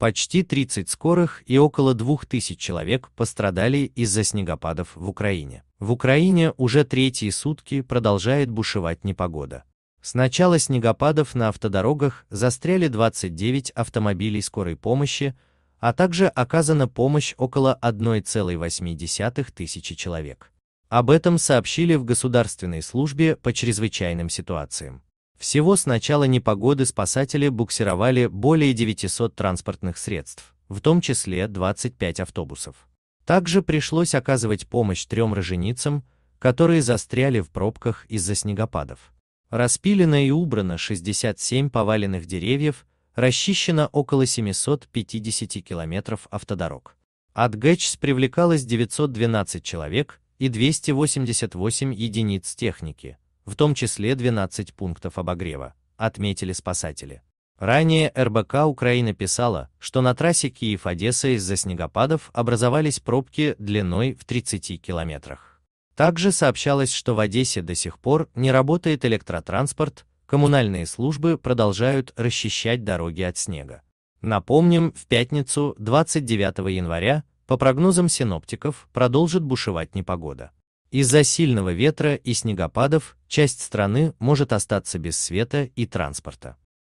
Почти 30 скорых и около 2000 человек пострадали из-за снегопадов в Украине. В Украине уже третьи сутки продолжает бушевать непогода. С начала снегопадов на автодорогах застряли 29 автомобилей скорой помощи, а также оказана помощь около 1,8 тысячи человек. Об этом сообщили в Государственной службе по чрезвычайным ситуациям. Всего с начала непогоды спасатели буксировали более 900 транспортных средств, в том числе 25 автобусов. Также пришлось оказывать помощь трем роженицам, которые застряли в пробках из-за снегопадов. Распилено и убрано 67 поваленных деревьев, расчищено около 750 километров автодорог. От ГЭЧС привлекалось 912 человек и 288 единиц техники, в том числе 12 пунктов обогрева, отметили спасатели. Ранее РБК Украина писала, что на трассе Киев-Одесса из-за снегопадов образовались пробки длиной в 30 километрах. Также сообщалось, что в Одессе до сих пор не работает электротранспорт, коммунальные службы продолжают расчищать дороги от снега. Напомним, в пятницу, 29 января, по прогнозам синоптиков, продолжит бушевать непогода. Из-за сильного ветра и снегопадов часть страны может остаться без света и транспорта.